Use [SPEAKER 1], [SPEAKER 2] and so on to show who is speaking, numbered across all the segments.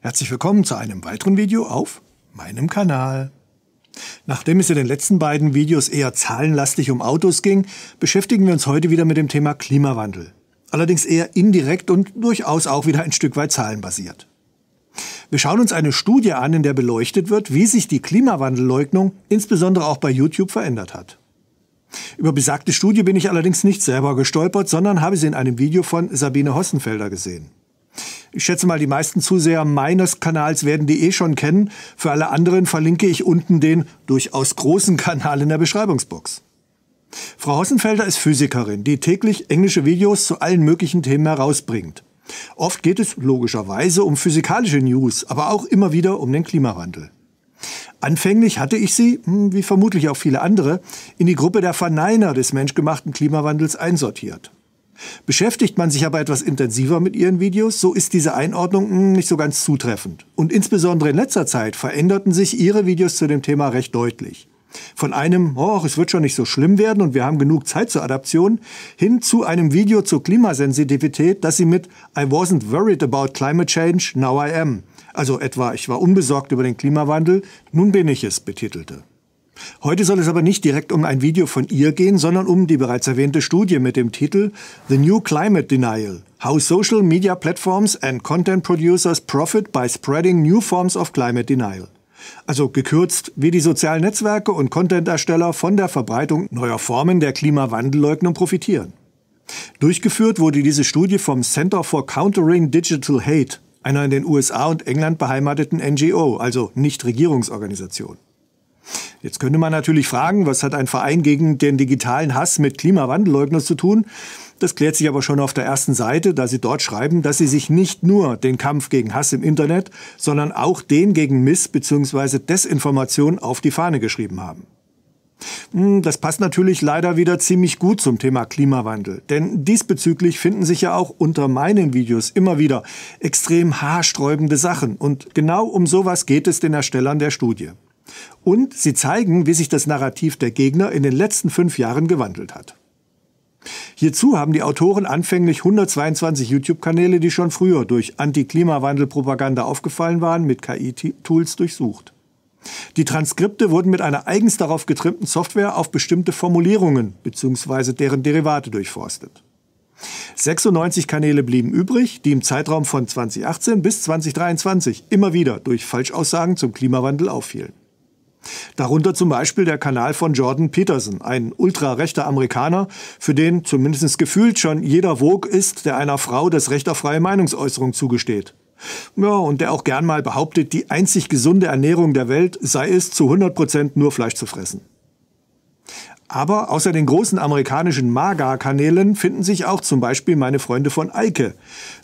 [SPEAKER 1] Herzlich willkommen zu einem weiteren Video auf meinem Kanal. Nachdem es in den letzten beiden Videos eher zahlenlastig um Autos ging, beschäftigen wir uns heute wieder mit dem Thema Klimawandel. Allerdings eher indirekt und durchaus auch wieder ein Stück weit zahlenbasiert. Wir schauen uns eine Studie an, in der beleuchtet wird, wie sich die Klimawandelleugnung insbesondere auch bei YouTube verändert hat. Über besagte Studie bin ich allerdings nicht selber gestolpert, sondern habe sie in einem Video von Sabine Hossenfelder gesehen. Ich schätze mal, die meisten Zuseher meines Kanals werden die eh schon kennen. Für alle anderen verlinke ich unten den durchaus großen Kanal in der Beschreibungsbox. Frau Hossenfelder ist Physikerin, die täglich englische Videos zu allen möglichen Themen herausbringt. Oft geht es logischerweise um physikalische News, aber auch immer wieder um den Klimawandel. Anfänglich hatte ich sie, hm, wie vermutlich auch viele andere, in die Gruppe der Verneiner des menschgemachten Klimawandels einsortiert. Beschäftigt man sich aber etwas intensiver mit ihren Videos, so ist diese Einordnung hm, nicht so ganz zutreffend. Und insbesondere in letzter Zeit veränderten sich ihre Videos zu dem Thema recht deutlich. Von einem, oh, es wird schon nicht so schlimm werden und wir haben genug Zeit zur Adaption, hin zu einem Video zur Klimasensitivität, das sie mit I wasn't worried about climate change, now I am. Also etwa, ich war unbesorgt über den Klimawandel, nun bin ich es, betitelte. Heute soll es aber nicht direkt um ein Video von ihr gehen, sondern um die bereits erwähnte Studie mit dem Titel The New Climate Denial. How Social Media Platforms and Content Producers Profit by Spreading New Forms of Climate Denial. Also gekürzt, wie die sozialen Netzwerke und Content-Ersteller von der Verbreitung neuer Formen der Klimawandelleugnung profitieren. Durchgeführt wurde diese Studie vom Center for Countering Digital Hate, einer in den USA und England beheimateten NGO, also Nichtregierungsorganisation. Jetzt könnte man natürlich fragen, was hat ein Verein gegen den digitalen Hass mit Klimawandelleugnern zu tun? Das klärt sich aber schon auf der ersten Seite, da Sie dort schreiben, dass Sie sich nicht nur den Kampf gegen Hass im Internet, sondern auch den gegen Miss- bzw. Desinformation auf die Fahne geschrieben haben. Hm, das passt natürlich leider wieder ziemlich gut zum Thema Klimawandel. Denn diesbezüglich finden sich ja auch unter meinen Videos immer wieder extrem haarsträubende Sachen. Und genau um sowas geht es den Erstellern der Studie. Und sie zeigen, wie sich das Narrativ der Gegner in den letzten fünf Jahren gewandelt hat. Hierzu haben die Autoren anfänglich 122 YouTube-Kanäle, die schon früher durch Anti-Klimawandel-Propaganda aufgefallen waren, mit KI-Tools durchsucht. Die Transkripte wurden mit einer eigens darauf getrimmten Software auf bestimmte Formulierungen bzw. deren Derivate durchforstet. 96 Kanäle blieben übrig, die im Zeitraum von 2018 bis 2023 immer wieder durch Falschaussagen zum Klimawandel auffielen. Darunter zum Beispiel der Kanal von Jordan Peterson, ein ultrarechter Amerikaner, für den zumindest gefühlt schon jeder Vogue ist, der einer Frau das Recht auf freie Meinungsäußerung zugesteht. Ja, und der auch gern mal behauptet, die einzig gesunde Ernährung der Welt sei es, zu 100% Prozent nur Fleisch zu fressen. Aber außer den großen amerikanischen Maga-Kanälen finden sich auch zum Beispiel meine Freunde von Eike,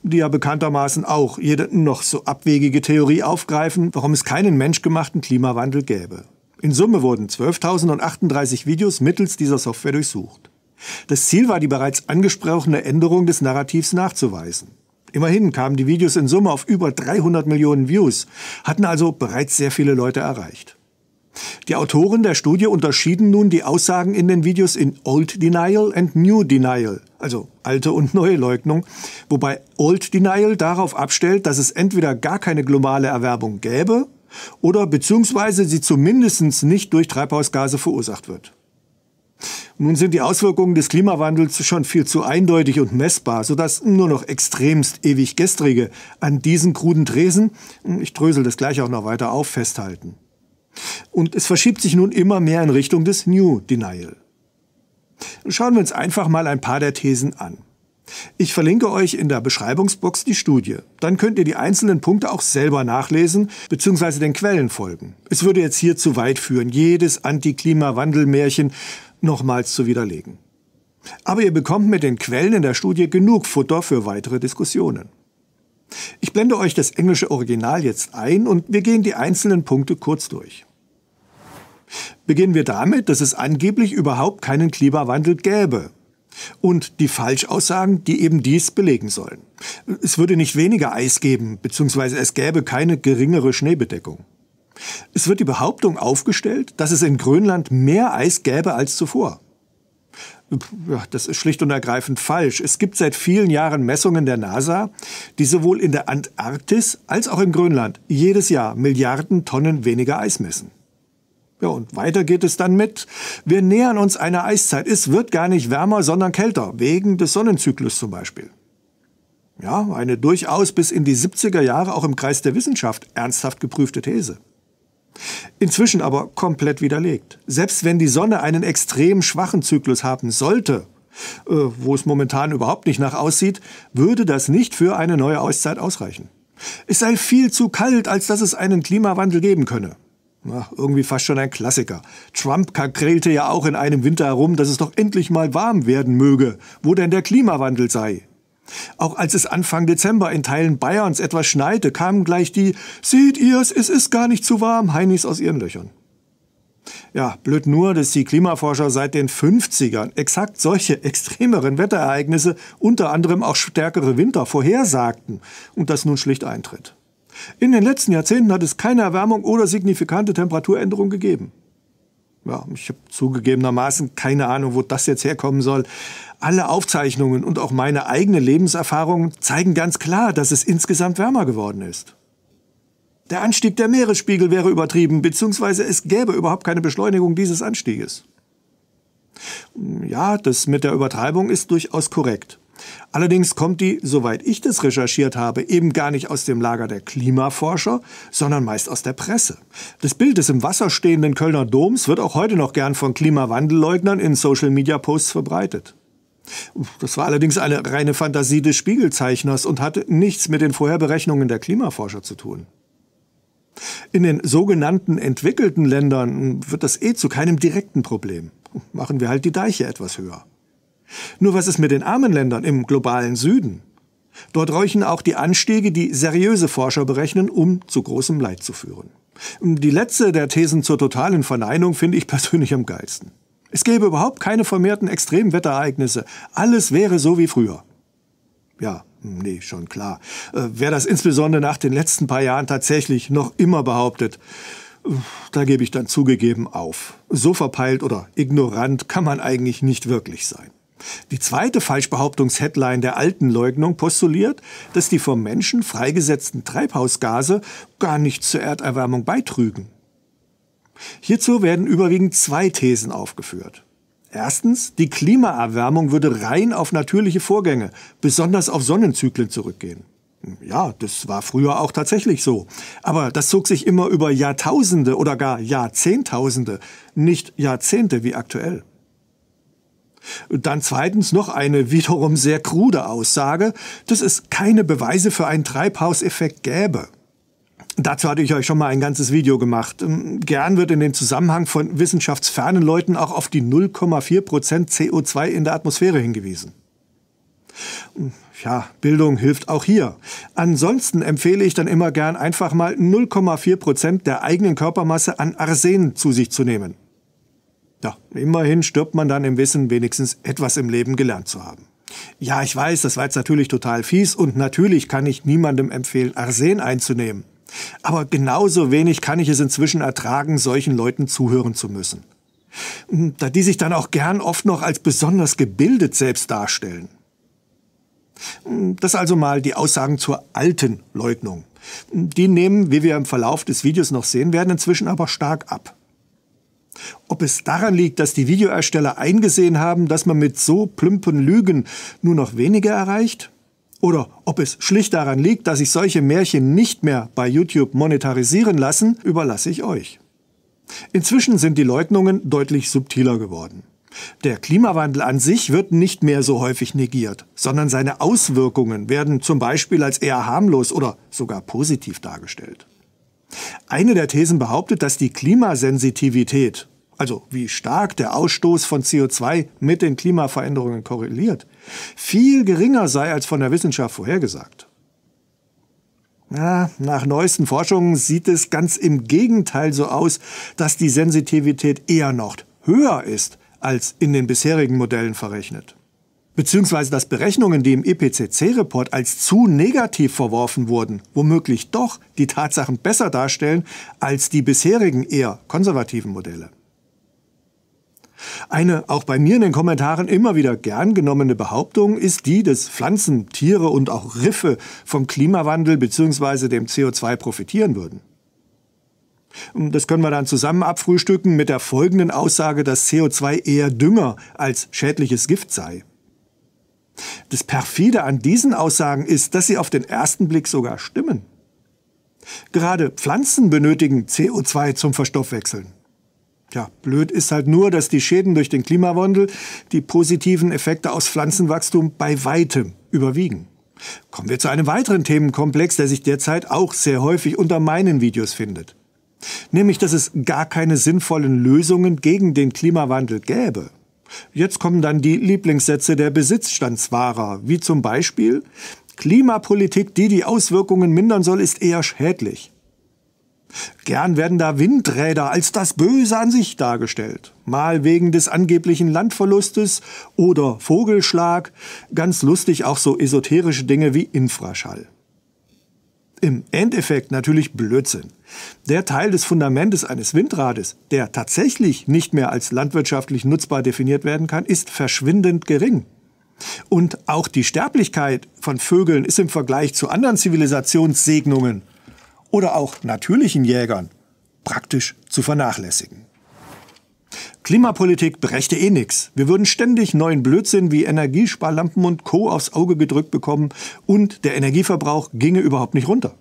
[SPEAKER 1] die ja bekanntermaßen auch jede noch so abwegige Theorie aufgreifen, warum es keinen menschgemachten Klimawandel gäbe. In Summe wurden 12.038 Videos mittels dieser Software durchsucht. Das Ziel war die bereits angesprochene Änderung des Narrativs nachzuweisen. Immerhin kamen die Videos in Summe auf über 300 Millionen Views, hatten also bereits sehr viele Leute erreicht. Die Autoren der Studie unterschieden nun die Aussagen in den Videos in Old Denial and New Denial, also alte und neue Leugnung, wobei Old Denial darauf abstellt, dass es entweder gar keine globale Erwerbung gäbe oder beziehungsweise sie zumindest nicht durch Treibhausgase verursacht wird. Nun sind die Auswirkungen des Klimawandels schon viel zu eindeutig und messbar, sodass nur noch extremst ewig gestrige an diesen kruden Tresen, ich drösel das gleich auch noch weiter auf, festhalten. Und es verschiebt sich nun immer mehr in Richtung des New Denial. Schauen wir uns einfach mal ein paar der Thesen an. Ich verlinke euch in der Beschreibungsbox die Studie. Dann könnt ihr die einzelnen Punkte auch selber nachlesen bzw. den Quellen folgen. Es würde jetzt hier zu weit führen, jedes Antiklimawandelmärchen nochmals zu widerlegen. Aber ihr bekommt mit den Quellen in der Studie genug Futter für weitere Diskussionen. Ich blende euch das englische Original jetzt ein und wir gehen die einzelnen Punkte kurz durch. Beginnen wir damit, dass es angeblich überhaupt keinen Klimawandel gäbe, und die Falschaussagen, die eben dies belegen sollen. Es würde nicht weniger Eis geben, beziehungsweise es gäbe keine geringere Schneebedeckung. Es wird die Behauptung aufgestellt, dass es in Grönland mehr Eis gäbe als zuvor. Das ist schlicht und ergreifend falsch. Es gibt seit vielen Jahren Messungen der NASA, die sowohl in der Antarktis als auch in Grönland jedes Jahr Milliarden Tonnen weniger Eis messen. Ja, und weiter geht es dann mit, wir nähern uns einer Eiszeit. Es wird gar nicht wärmer, sondern kälter, wegen des Sonnenzyklus zum Beispiel. Ja, eine durchaus bis in die 70er Jahre auch im Kreis der Wissenschaft ernsthaft geprüfte These. Inzwischen aber komplett widerlegt. Selbst wenn die Sonne einen extrem schwachen Zyklus haben sollte, äh, wo es momentan überhaupt nicht nach aussieht, würde das nicht für eine neue Auszeit ausreichen. Es sei viel zu kalt, als dass es einen Klimawandel geben könne. Na, irgendwie fast schon ein Klassiker. Trump kakrelte ja auch in einem Winter herum, dass es doch endlich mal warm werden möge, wo denn der Klimawandel sei. Auch als es Anfang Dezember in Teilen Bayerns etwas schneite, kamen gleich die Seht ihr's, es ist gar nicht zu warm Heinis aus ihren Löchern. Ja, blöd nur, dass die Klimaforscher seit den 50ern exakt solche extremeren Wetterereignisse, unter anderem auch stärkere Winter, vorhersagten und das nun schlicht eintritt. In den letzten Jahrzehnten hat es keine Erwärmung oder signifikante Temperaturänderung gegeben. Ja, ich habe zugegebenermaßen keine Ahnung, wo das jetzt herkommen soll. Alle Aufzeichnungen und auch meine eigene Lebenserfahrung zeigen ganz klar, dass es insgesamt wärmer geworden ist. Der Anstieg der Meeresspiegel wäre übertrieben, beziehungsweise es gäbe überhaupt keine Beschleunigung dieses Anstieges. Ja, das mit der Übertreibung ist durchaus korrekt. Allerdings kommt die, soweit ich das recherchiert habe, eben gar nicht aus dem Lager der Klimaforscher, sondern meist aus der Presse. Das Bild des im Wasser stehenden Kölner Doms wird auch heute noch gern von Klimawandelleugnern in Social-Media-Posts verbreitet. Das war allerdings eine reine Fantasie des Spiegelzeichners und hatte nichts mit den Vorherberechnungen der Klimaforscher zu tun. In den sogenannten entwickelten Ländern wird das eh zu keinem direkten Problem. Machen wir halt die Deiche etwas höher. Nur was ist mit den armen Ländern im globalen Süden? Dort räuchen auch die Anstiege, die seriöse Forscher berechnen, um zu großem Leid zu führen. Die letzte der Thesen zur totalen Verneinung finde ich persönlich am geilsten. Es gäbe überhaupt keine vermehrten Extremwetterereignisse. Alles wäre so wie früher. Ja, nee, schon klar. Äh, wer das insbesondere nach den letzten paar Jahren tatsächlich noch immer behauptet, da gebe ich dann zugegeben auf. So verpeilt oder ignorant kann man eigentlich nicht wirklich sein. Die zweite Falschbehauptungsheadline der alten Leugnung postuliert, dass die vom Menschen freigesetzten Treibhausgase gar nicht zur Erderwärmung beitrügen. Hierzu werden überwiegend zwei Thesen aufgeführt. Erstens, die Klimaerwärmung würde rein auf natürliche Vorgänge, besonders auf Sonnenzyklen zurückgehen. Ja, das war früher auch tatsächlich so. Aber das zog sich immer über Jahrtausende oder gar Jahrzehntausende, nicht Jahrzehnte wie aktuell dann zweitens noch eine wiederum sehr krude Aussage, dass es keine Beweise für einen Treibhauseffekt gäbe. Dazu hatte ich euch schon mal ein ganzes Video gemacht. Ähm, gern wird in dem Zusammenhang von wissenschaftsfernen Leuten auch auf die 0,4% CO2 in der Atmosphäre hingewiesen. Ähm, ja, Bildung hilft auch hier. Ansonsten empfehle ich dann immer gern einfach mal 0,4% der eigenen Körpermasse an Arsen zu sich zu nehmen. Ja, immerhin stirbt man dann im Wissen, wenigstens etwas im Leben gelernt zu haben. Ja, ich weiß, das war jetzt natürlich total fies und natürlich kann ich niemandem empfehlen, Arsen einzunehmen. Aber genauso wenig kann ich es inzwischen ertragen, solchen Leuten zuhören zu müssen. Hm, da die sich dann auch gern oft noch als besonders gebildet selbst darstellen. Hm, das also mal die Aussagen zur alten Leugnung. Hm, die nehmen, wie wir im Verlauf des Videos noch sehen werden, inzwischen aber stark ab. Ob es daran liegt, dass die Videoersteller eingesehen haben, dass man mit so plumpen Lügen nur noch wenige erreicht? Oder ob es schlicht daran liegt, dass sich solche Märchen nicht mehr bei YouTube monetarisieren lassen, überlasse ich euch. Inzwischen sind die Leugnungen deutlich subtiler geworden. Der Klimawandel an sich wird nicht mehr so häufig negiert, sondern seine Auswirkungen werden zum Beispiel als eher harmlos oder sogar positiv dargestellt. Eine der Thesen behauptet, dass die Klimasensitivität, also wie stark der Ausstoß von CO2 mit den Klimaveränderungen korreliert, viel geringer sei als von der Wissenschaft vorhergesagt. Ja, nach neuesten Forschungen sieht es ganz im Gegenteil so aus, dass die Sensitivität eher noch höher ist als in den bisherigen Modellen verrechnet. Beziehungsweise dass Berechnungen, die im IPCC-Report e als zu negativ verworfen wurden, womöglich doch die Tatsachen besser darstellen als die bisherigen eher konservativen Modelle. Eine auch bei mir in den Kommentaren immer wieder gern genommene Behauptung ist die, dass Pflanzen, Tiere und auch Riffe vom Klimawandel bzw. dem CO2 profitieren würden. Das können wir dann zusammen abfrühstücken mit der folgenden Aussage, dass CO2 eher Dünger als schädliches Gift sei. Das Perfide an diesen Aussagen ist, dass sie auf den ersten Blick sogar stimmen. Gerade Pflanzen benötigen CO2 zum Verstoffwechseln. Tja, blöd ist halt nur, dass die Schäden durch den Klimawandel die positiven Effekte aus Pflanzenwachstum bei weitem überwiegen. Kommen wir zu einem weiteren Themenkomplex, der sich derzeit auch sehr häufig unter meinen Videos findet. Nämlich, dass es gar keine sinnvollen Lösungen gegen den Klimawandel gäbe. Jetzt kommen dann die Lieblingssätze der Besitzstandswahrer, wie zum Beispiel Klimapolitik, die die Auswirkungen mindern soll, ist eher schädlich. Gern werden da Windräder als das Böse an sich dargestellt, mal wegen des angeblichen Landverlustes oder Vogelschlag, ganz lustig auch so esoterische Dinge wie Infraschall. Im Endeffekt natürlich Blödsinn. Der Teil des Fundamentes eines Windrades, der tatsächlich nicht mehr als landwirtschaftlich nutzbar definiert werden kann, ist verschwindend gering. Und auch die Sterblichkeit von Vögeln ist im Vergleich zu anderen Zivilisationssegnungen oder auch natürlichen Jägern praktisch zu vernachlässigen. Klimapolitik brächte eh nichts. Wir würden ständig neuen Blödsinn wie Energiesparlampen und Co. aufs Auge gedrückt bekommen und der Energieverbrauch ginge überhaupt nicht runter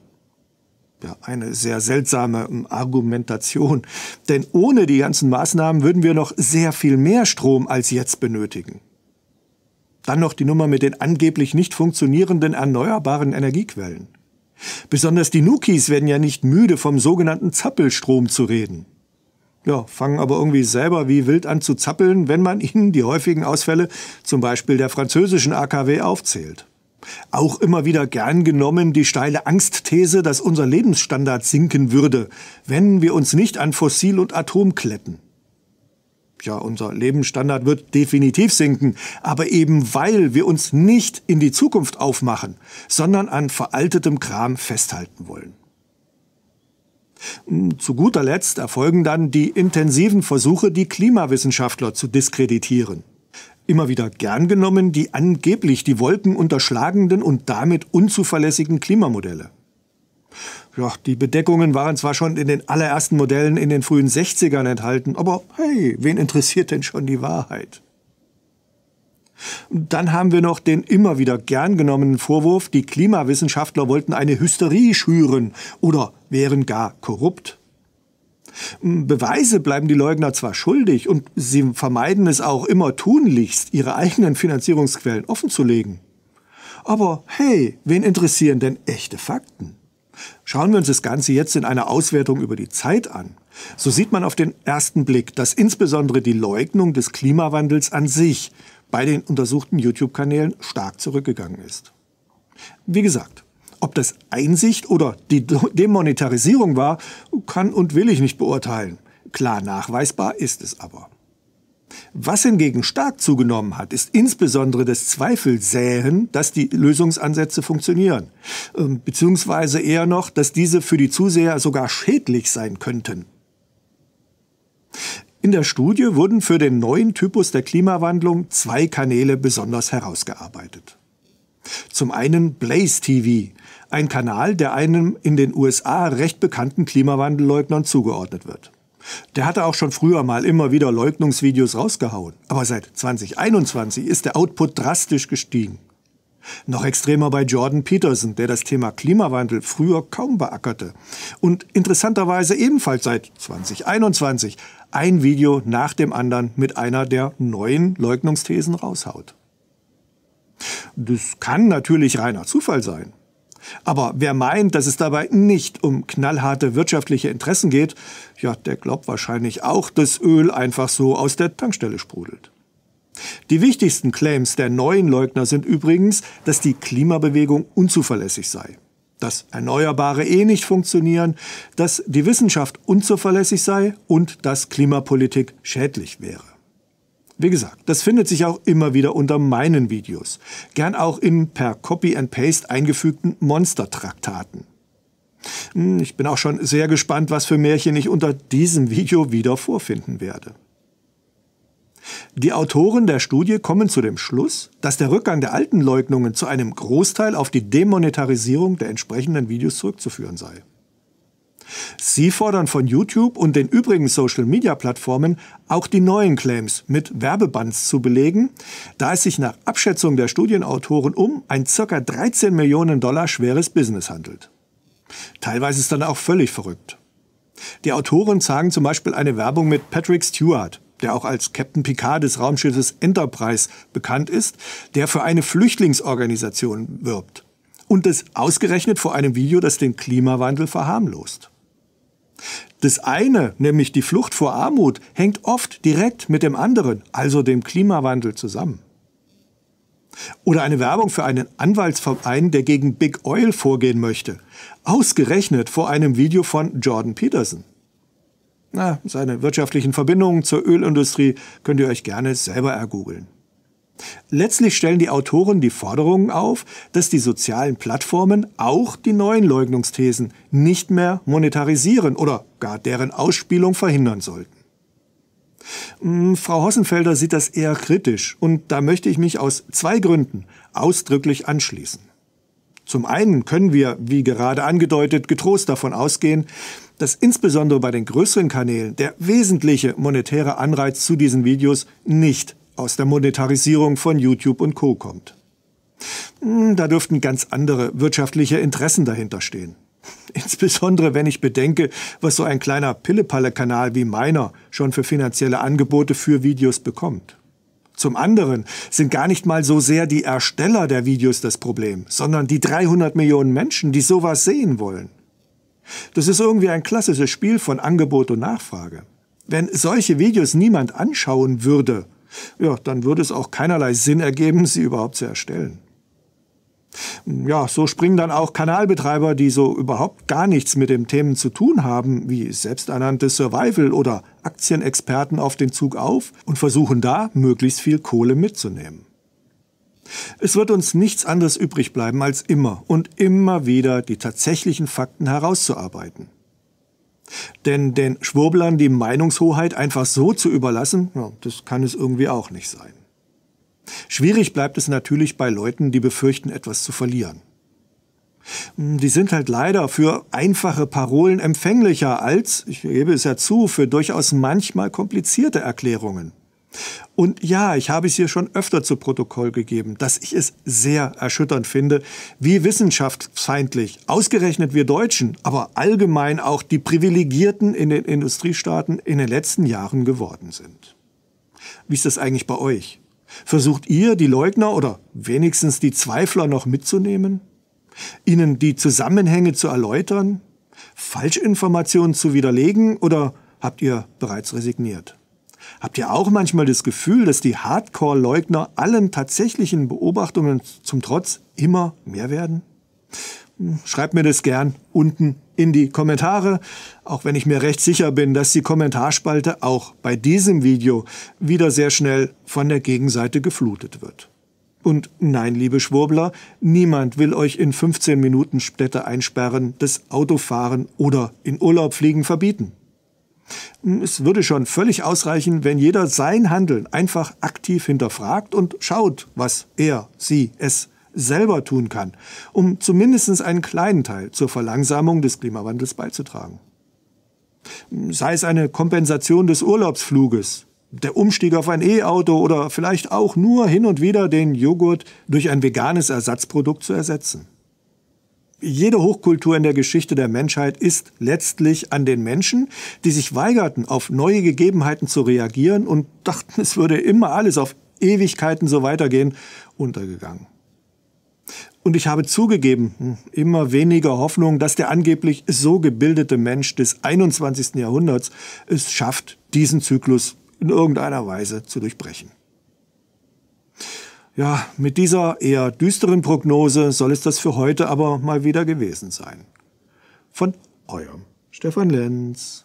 [SPEAKER 1] ja, eine sehr seltsame ähm, Argumentation. Denn ohne die ganzen Maßnahmen würden wir noch sehr viel mehr Strom als jetzt benötigen. Dann noch die Nummer mit den angeblich nicht funktionierenden erneuerbaren Energiequellen. Besonders die Nukis werden ja nicht müde, vom sogenannten Zappelstrom zu reden. Ja, fangen aber irgendwie selber wie wild an zu zappeln, wenn man ihnen die häufigen Ausfälle zum Beispiel der französischen AKW aufzählt. Auch immer wieder gern genommen die steile Angstthese, dass unser Lebensstandard sinken würde, wenn wir uns nicht an Fossil und Atom kletten. Ja, unser Lebensstandard wird definitiv sinken, aber eben weil wir uns nicht in die Zukunft aufmachen, sondern an veraltetem Kram festhalten wollen. Hm, zu guter Letzt erfolgen dann die intensiven Versuche, die Klimawissenschaftler zu diskreditieren immer wieder gern genommen, die angeblich die Wolken unterschlagenden und damit unzuverlässigen Klimamodelle. Ja, die Bedeckungen waren zwar schon in den allerersten Modellen in den frühen 60ern enthalten, aber hey, wen interessiert denn schon die Wahrheit? Dann haben wir noch den immer wieder gern genommenen Vorwurf, die Klimawissenschaftler wollten eine Hysterie schüren oder wären gar korrupt. Hm, Beweise bleiben die Leugner zwar schuldig und sie vermeiden es auch immer tunlichst, ihre eigenen Finanzierungsquellen offenzulegen. Aber hey, wen interessieren denn echte Fakten? Schauen wir uns das Ganze jetzt in einer Auswertung über die Zeit an. So sieht man auf den ersten Blick, dass insbesondere die Leugnung des Klimawandels an sich bei den untersuchten YouTube-Kanälen stark zurückgegangen ist. Wie gesagt, ob das Einsicht oder die Demonetarisierung war, kann und will ich nicht beurteilen. Klar nachweisbar ist es aber. Was hingegen stark zugenommen hat, ist insbesondere das Zweifelsäen, dass die Lösungsansätze funktionieren. Ähm, beziehungsweise eher noch, dass diese für die Zuseher sogar schädlich sein könnten. In der Studie wurden für den neuen Typus der Klimawandlung zwei Kanäle besonders herausgearbeitet. Zum einen Blaze TV, ein Kanal, der einem in den USA recht bekannten Klimawandelleugnern zugeordnet wird. Der hatte auch schon früher mal immer wieder Leugnungsvideos rausgehauen. Aber seit 2021 ist der Output drastisch gestiegen. Noch extremer bei Jordan Peterson, der das Thema Klimawandel früher kaum beackerte und interessanterweise ebenfalls seit 2021 ein Video nach dem anderen mit einer der neuen Leugnungsthesen raushaut. Das kann natürlich reiner Zufall sein. Aber wer meint, dass es dabei nicht um knallharte wirtschaftliche Interessen geht, ja, der glaubt wahrscheinlich auch, dass Öl einfach so aus der Tankstelle sprudelt. Die wichtigsten Claims der neuen Leugner sind übrigens, dass die Klimabewegung unzuverlässig sei, dass Erneuerbare eh nicht funktionieren, dass die Wissenschaft unzuverlässig sei und dass Klimapolitik schädlich wäre. Wie gesagt, das findet sich auch immer wieder unter meinen Videos, gern auch in per Copy and Paste eingefügten Monstertraktaten. Hm, ich bin auch schon sehr gespannt, was für Märchen ich unter diesem Video wieder vorfinden werde. Die Autoren der Studie kommen zu dem Schluss, dass der Rückgang der alten Leugnungen zu einem Großteil auf die Demonetarisierung der entsprechenden Videos zurückzuführen sei. Sie fordern von YouTube und den übrigen Social-Media-Plattformen auch die neuen Claims mit Werbebands zu belegen, da es sich nach Abschätzung der Studienautoren um ein ca. 13 Millionen Dollar schweres Business handelt. Teilweise ist dann auch völlig verrückt. Die Autoren sagen zum Beispiel eine Werbung mit Patrick Stewart, der auch als Captain Picard des Raumschiffes Enterprise bekannt ist, der für eine Flüchtlingsorganisation wirbt. Und das ausgerechnet vor einem Video, das den Klimawandel verharmlost. Das eine, nämlich die Flucht vor Armut, hängt oft direkt mit dem anderen, also dem Klimawandel, zusammen. Oder eine Werbung für einen Anwaltsverein, der gegen Big Oil vorgehen möchte. Ausgerechnet vor einem Video von Jordan Peterson. Na, seine wirtschaftlichen Verbindungen zur Ölindustrie könnt ihr euch gerne selber ergoogeln. Letztlich stellen die Autoren die Forderungen auf, dass die sozialen Plattformen auch die neuen Leugnungsthesen nicht mehr monetarisieren oder gar deren Ausspielung verhindern sollten. Hm, Frau Hossenfelder sieht das eher kritisch und da möchte ich mich aus zwei Gründen ausdrücklich anschließen. Zum einen können wir, wie gerade angedeutet, getrost davon ausgehen, dass insbesondere bei den größeren Kanälen der wesentliche monetäre Anreiz zu diesen Videos nicht aus der Monetarisierung von YouTube und Co kommt. Hm, da dürften ganz andere wirtschaftliche Interessen dahinter stehen. Insbesondere wenn ich bedenke, was so ein kleiner Pillepalle-Kanal wie meiner schon für finanzielle Angebote für Videos bekommt. Zum anderen sind gar nicht mal so sehr die Ersteller der Videos das Problem, sondern die 300 Millionen Menschen, die sowas sehen wollen. Das ist irgendwie ein klassisches Spiel von Angebot und Nachfrage. Wenn solche Videos niemand anschauen würde, ja, dann würde es auch keinerlei Sinn ergeben, sie überhaupt zu erstellen. Ja, so springen dann auch Kanalbetreiber, die so überhaupt gar nichts mit den Themen zu tun haben, wie selbsternannte Survival oder Aktienexperten auf den Zug auf und versuchen da möglichst viel Kohle mitzunehmen. Es wird uns nichts anderes übrig bleiben, als immer und immer wieder die tatsächlichen Fakten herauszuarbeiten. Denn den Schwurblern die Meinungshoheit einfach so zu überlassen, ja, das kann es irgendwie auch nicht sein. Schwierig bleibt es natürlich bei Leuten, die befürchten, etwas zu verlieren. Hm, die sind halt leider für einfache Parolen empfänglicher als, ich gebe es ja zu, für durchaus manchmal komplizierte Erklärungen. Und ja, ich habe es hier schon öfter zu Protokoll gegeben, dass ich es sehr erschütternd finde, wie wissenschaftsfeindlich ausgerechnet wir Deutschen, aber allgemein auch die Privilegierten in den Industriestaaten in den letzten Jahren geworden sind. Wie ist das eigentlich bei euch? Versucht ihr, die Leugner oder wenigstens die Zweifler noch mitzunehmen? Ihnen die Zusammenhänge zu erläutern? Falschinformationen zu widerlegen oder habt ihr bereits resigniert? Habt ihr auch manchmal das Gefühl, dass die Hardcore-Leugner allen tatsächlichen Beobachtungen zum Trotz immer mehr werden? Hm, schreibt mir das gern unten in die Kommentare, auch wenn ich mir recht sicher bin, dass die Kommentarspalte auch bei diesem Video wieder sehr schnell von der Gegenseite geflutet wird. Und nein, liebe Schwurbler, niemand will euch in 15 Minuten Städte einsperren, das Autofahren oder in Urlaub fliegen verbieten. Es würde schon völlig ausreichen, wenn jeder sein Handeln einfach aktiv hinterfragt und schaut, was er, sie, es selber tun kann, um zumindest einen kleinen Teil zur Verlangsamung des Klimawandels beizutragen. Sei es eine Kompensation des Urlaubsfluges, der Umstieg auf ein E-Auto oder vielleicht auch nur hin und wieder den Joghurt durch ein veganes Ersatzprodukt zu ersetzen jede Hochkultur in der Geschichte der Menschheit ist letztlich an den Menschen, die sich weigerten, auf neue Gegebenheiten zu reagieren und dachten, es würde immer alles auf Ewigkeiten so weitergehen, untergegangen. Und ich habe zugegeben, immer weniger Hoffnung, dass der angeblich so gebildete Mensch des 21. Jahrhunderts es schafft, diesen Zyklus in irgendeiner Weise zu durchbrechen. Ja, mit dieser eher düsteren Prognose soll es das für heute aber mal wieder gewesen sein. Von eurem Stefan Lenz.